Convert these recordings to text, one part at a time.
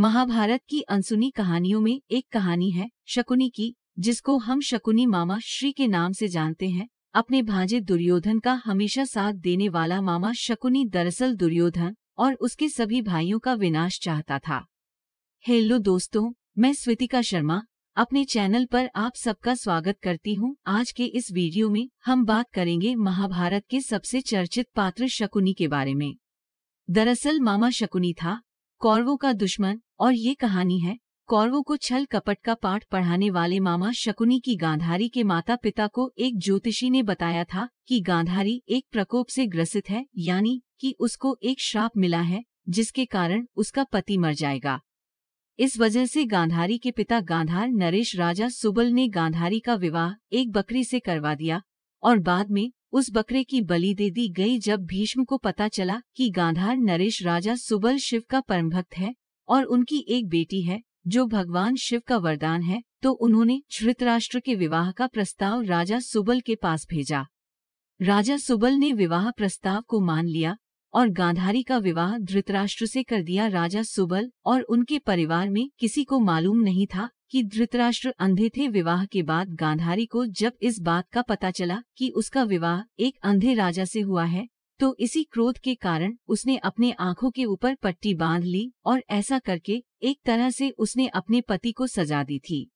महाभारत की अनसुनी कहानियों में एक कहानी है शकुनी की जिसको हम शकुनी मामा श्री के नाम से जानते हैं अपने भांजे दुर्योधन का हमेशा साथ देने वाला मामा शकुनी दरअसल दुर्योधन और उसके सभी भाइयों का विनाश चाहता था हेलो दोस्तों मैं स्वितिका शर्मा अपने चैनल पर आप सबका स्वागत करती हूं। आज के इस वीडियो में हम बात करेंगे महाभारत के सबसे चर्चित पात्र शकुनी के बारे में दरअसल मामा शकुनी था कौरवों का दुश्मन और ये कहानी है कौरवों को छल कपट का पाठ पढ़ाने वाले मामा शकुनी की गांधारी के माता पिता को एक ज्योतिषी ने बताया था कि गांधारी एक प्रकोप से ग्रसित है यानी कि उसको एक श्राप मिला है जिसके कारण उसका पति मर जाएगा इस वजह से गांधारी के पिता गांधार नरेश राजा सुबल ने गांधारी का विवाह एक बकरी से करवा दिया और बाद में उस बकरे की बलि दे दी गई जब भीष्म को पता चला कि गांधार नरेश राजा सुबल शिव का परम भक्त है और उनकी एक बेटी है जो भगवान शिव का वरदान है तो उन्होंने धृतराष्ट्र के विवाह का प्रस्ताव राजा सुबल के पास भेजा राजा सुबल ने विवाह प्रस्ताव को मान लिया और गांधारी का विवाह धृतराष्ट्र से कर दिया राजा सुबल और उनके परिवार में किसी को मालूम नहीं था कि धृतराष्ट्र अंधे थे विवाह के बाद गांधारी को जब इस बात का पता चला कि उसका विवाह एक अंधे राजा से हुआ है तो इसी क्रोध के कारण उसने अपने आंखों के ऊपर पट्टी बांध ली और ऐसा करके एक तरह से उसने अपने पति को सजा दी थी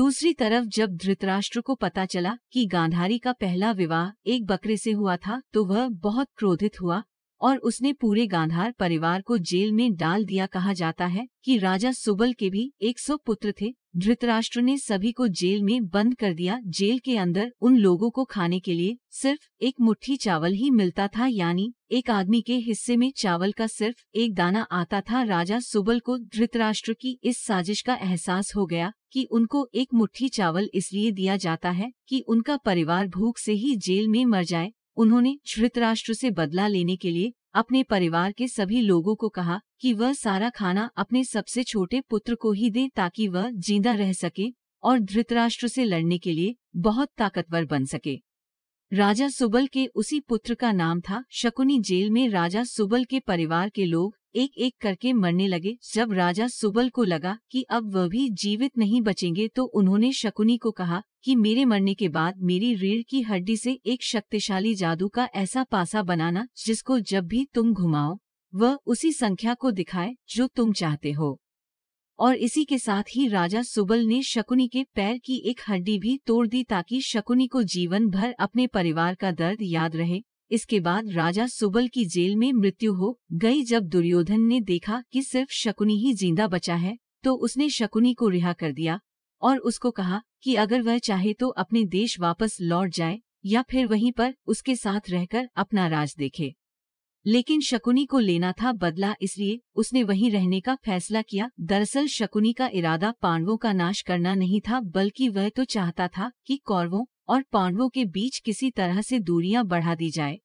दूसरी तरफ जब धृतराष्ट्र को पता चला कि गांधारी का पहला विवाह एक बकरे से हुआ था तो वह बहुत क्रोधित हुआ और उसने पूरे गांधार परिवार को जेल में डाल दिया कहा जाता है कि राजा सुबल के भी 100 पुत्र थे धृतराष्ट्र ने सभी को जेल में बंद कर दिया जेल के अंदर उन लोगों को खाने के लिए सिर्फ एक मुट्ठी चावल ही मिलता था यानी एक आदमी के हिस्से में चावल का सिर्फ एक दाना आता था राजा सुबल को धृतराष्ट्र की इस साजिश का एहसास हो गया कि उनको एक मुट्ठी चावल इसलिए दिया जाता है कि उनका परिवार भूख से ही जेल में मर जाए उन्होंने धृतराष्ट्र से बदला लेने के लिए अपने परिवार के सभी लोगों को कहा कि वह सारा खाना अपने सबसे छोटे पुत्र को ही दे ताकि वह जिंदा रह सके और धृतराष्ट्र से लड़ने के लिए बहुत ताकतवर बन सके राजा सुबल के उसी पुत्र का नाम था शकुनी जेल में राजा सुबल के परिवार के लोग एक एक करके मरने लगे जब राजा सुबल को लगा कि अब वह भी जीवित नहीं बचेंगे तो उन्होंने शकुनी को कहा कि मेरे मरने के बाद मेरी रीढ़ की हड्डी से एक शक्तिशाली जादू का ऐसा पासा बनाना जिसको जब भी तुम घुमाओ वह उसी संख्या को दिखाए जो तुम चाहते हो और इसी के साथ ही राजा सुबल ने शकुनी के पैर की एक हड्डी भी तोड़ दी ताकि शकुनी को जीवन भर अपने परिवार का दर्द याद रहे इसके बाद राजा सुबल की जेल में मृत्यु हो गई जब दुर्योधन ने देखा कि सिर्फ शकुनी ही जिंदा बचा है तो उसने शकुनी को रिहा कर दिया और उसको कहा कि अगर वह चाहे तो अपने देश वापस लौट जाए या फिर वहीं पर उसके साथ रहकर अपना राज देखे लेकिन शकुनी को लेना था बदला इसलिए उसने वहीं रहने का फैसला किया दरअसल शकुनी का इरादा पांडवों का नाश करना नहीं था बल्कि वह तो चाहता था कि कौरवों और पांडवों के बीच किसी तरह से दूरियां बढ़ा दी जाए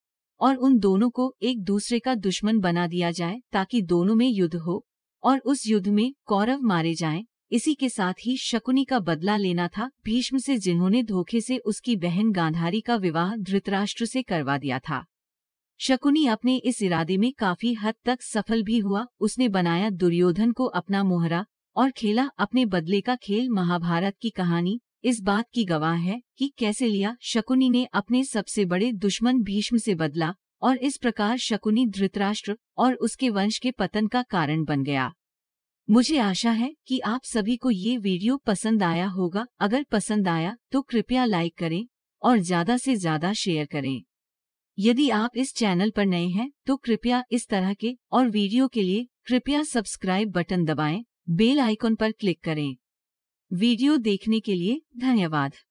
और उन दोनों को एक दूसरे का दुश्मन बना दिया जाए ताकि दोनों में युद्ध हो और उस युद्ध में कौरव मारे जाएं इसी के साथ ही शकुनी का बदला लेना था भीष्म से जिन्होंने धोखे से उसकी बहन गांधारी का विवाह धृतराष्ट्र से करवा दिया था शकुनी अपने इस इरादे में काफी हद तक सफल भी हुआ उसने बनाया दुर्योधन को अपना मोहरा और खेला अपने बदले का खेल महाभारत की कहानी इस बात की गवाह है कि कैसे लिया शकुनी ने अपने सबसे बड़े दुश्मन भीष्म से बदला और इस प्रकार शकुनी धृतराष्ट्र और उसके वंश के पतन का कारण बन गया मुझे आशा है कि आप सभी को ये वीडियो पसंद आया होगा अगर पसंद आया तो कृपया लाइक करें और ज्यादा से ज्यादा शेयर करें यदि आप इस चैनल पर नए हैं तो कृपया इस तरह के और वीडियो के लिए कृपया सब्सक्राइब बटन दबाएं, बेल आइकन पर क्लिक करें वीडियो देखने के लिए धन्यवाद